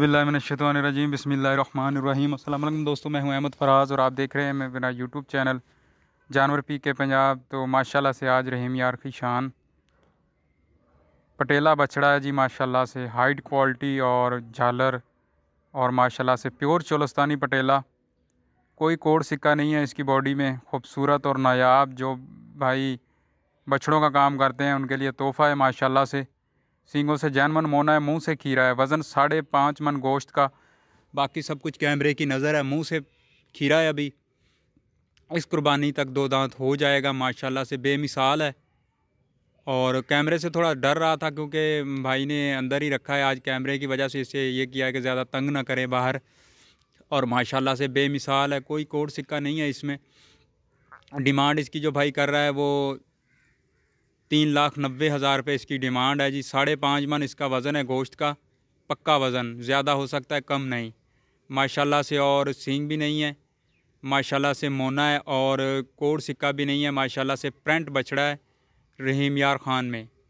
बिल्लाशतवानरजीम बसमीम अल्लाम दोस्तों मैं हूं अहमद फराज और आप देख रहे हैं मैं मेरा यूट्यूब चैनल जानवर पी के पंजाब तो माशाल्लाह से आज रहीम यार की शान पटेला बछड़ा है जी माशाल्लाह से हाइट क्वालिटी और झालर और माशाल्लाह से प्योर चोलस्तानी पटेला कोई कोड सिक्का नहीं है इसकी बॉडी में खूबसूरत और नायाब जो भाई बछड़ों का काम करते हैं उनके लिए तोहफ़ा है माशाल्लाह से सींगों से जैन मन मोना है मुंह से खीरा है वज़न साढ़े पाँच मन गोश्त का बाकी सब कुछ कैमरे की नज़र है मुंह से खीरा है अभी इस कुर्बानी तक दो दांत हो जाएगा माशाल्लाह से बेमिसाल है और कैमरे से थोड़ा डर रहा था क्योंकि भाई ने अंदर ही रखा है आज कैमरे की वजह से इसे ये किया है कि ज़्यादा तंग ना करें बाहर और माशाला से बेमिसाल है कोई कोड सिक्का नहीं है इसमें डिमांड इसकी जो भाई कर रहा है वो तीन लाख नब्बे हज़ार रुपये इसकी डिमांड है जी साढ़े पाँच मन इसका वज़न है गोश्त का पक्का वज़न ज़्यादा हो सकता है कम नहीं माशाल्लाह से और सींग भी नहीं है माशाल्लाह से मोना है और कोड़ सिक्का भी नहीं है माशाल्लाह से प्रिंट बछड़ा है रहीम यार ख़ान में